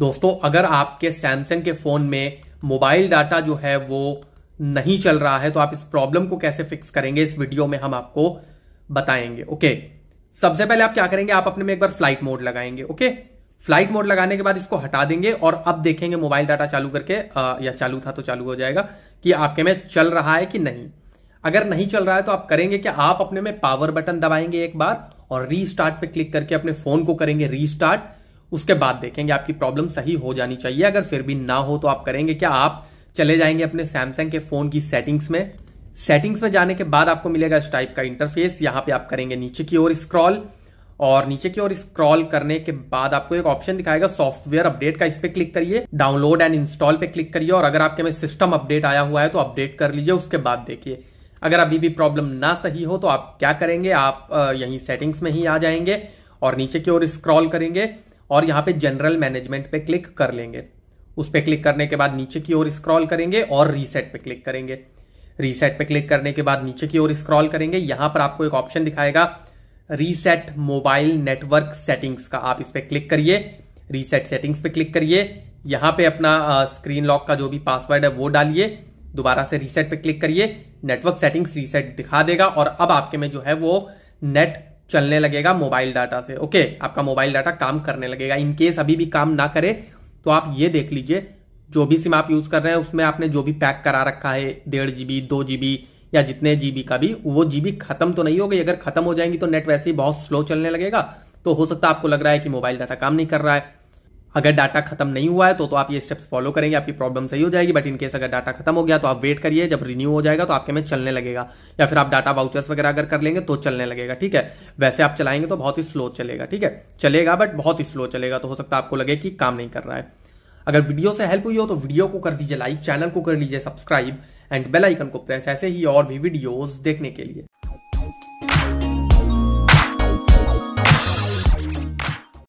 दोस्तों अगर आपके सैमसंग के फोन में मोबाइल डाटा जो है वो नहीं चल रहा है तो आप इस प्रॉब्लम को कैसे फिक्स करेंगे इस वीडियो में हम आपको बताएंगे ओके सबसे पहले आप क्या करेंगे आप अपने में एक बार फ्लाइट मोड लगाएंगे ओके फ्लाइट मोड लगाने के बाद इसको हटा देंगे और अब देखेंगे मोबाइल डाटा चालू करके आ, या चालू था तो चालू हो जाएगा कि आपके में चल रहा है कि नहीं अगर नहीं चल रहा है तो आप करेंगे कि आप अपने में पावर बटन दबाएंगे एक बार और रीस्टार्ट पे क्लिक करके अपने फोन को करेंगे रीस्टार्ट उसके बाद देखेंगे आपकी प्रॉब्लम सही हो जानी चाहिए अगर फिर भी ना हो तो आप करेंगे क्या आप चले जाएंगे अपने सैमसंग के फोन की सेटिंग्स में सेटिंग्स में जाने के बाद आपको मिलेगा इस टाइप का इंटरफेस यहां पे आप करेंगे नीचे की ओर स्क्रॉल और नीचे की ओर स्क्रॉल करने के बाद आपको एक ऑप्शन दिखाएगा सॉफ्टवेयर अपडेट का इस पर क्लिक करिए डाउनलोड एंड इंस्टॉल पे क्लिक करिए और अगर आपके में सिस्टम अपडेट आया हुआ है तो अपडेट कर लीजिए उसके बाद देखिए अगर अभी भी प्रॉब्लम ना सही हो तो आप क्या करेंगे आप यहीं सेटिंग्स में ही आ जाएंगे और नीचे की ओर स्क्रॉल करेंगे और यहां पे जनरल मैनेजमेंट पे क्लिक कर लेंगे उस पर क्लिक करने के बाद नीचे की ओर स्क्रॉल करेंगे और रीसेट पे क्लिक करेंगे रीसेट पे क्लिक करने के बाद नीचे की ओर स्क्रॉल करेंगे यहां पर आपको एक ऑप्शन दिखाएगा रीसेट मोबाइल नेटवर्क सेटिंग्स का आप इस पर क्लिक करिए रीसेट सेटिंग्स पे क्लिक करिए यहां पे अपना स्क्रीन लॉक का जो भी पासवर्ड है वो डालिए दोबारा से रीसेट पे क्लिक करिए नेटवर्क सेटिंग्स रीसेट दिखा देगा और अब आपके में जो है वो नेट चलने लगेगा मोबाइल डाटा से ओके आपका मोबाइल डाटा काम करने लगेगा इनकेस अभी भी काम ना करे तो आप ये देख लीजिए जो भी सिम आप यूज़ कर रहे हैं उसमें आपने जो भी पैक करा रखा है डेढ़ जी बी दो जी बी या जितने जीबी का भी वो जीबी खत्म तो नहीं हो गई अगर खत्म हो जाएंगी तो नेट वैसे ही बहुत स्लो चलने लगेगा तो हो सकता है आपको लग रहा है कि मोबाइल डाटा काम नहीं कर रहा है अगर डाटा खत्म नहीं हुआ है तो तो आप ये स्टेप्स फॉलो करेंगे आपकी प्रॉब्लम सही हो जाएगी बट इन केस अगर डाटा खत्म हो गया तो आप वेट करिए जब रिन्यू हो जाएगा तो आपके में चलने लगेगा या फिर आप डाटा वाउचर्स वगैरह अगर कर लेंगे तो चलने लगेगा ठीक है वैसे आप चलाएंगे तो बहुत ही स्लो चलेगा ठीक है चलेगा बट बहुत ही स्लो चलेगा तो हो सकता है आपको लगे कि काम नहीं कर रहा है अगर वीडियो से हेल्प हुई हो तो वीडियो को कर दीजिए लाइक चैनल को कर लीजिए सब्सक्राइब एंड बेलाइकन को प्रेस ऐसे ही और भी वीडियोज देखने के लिए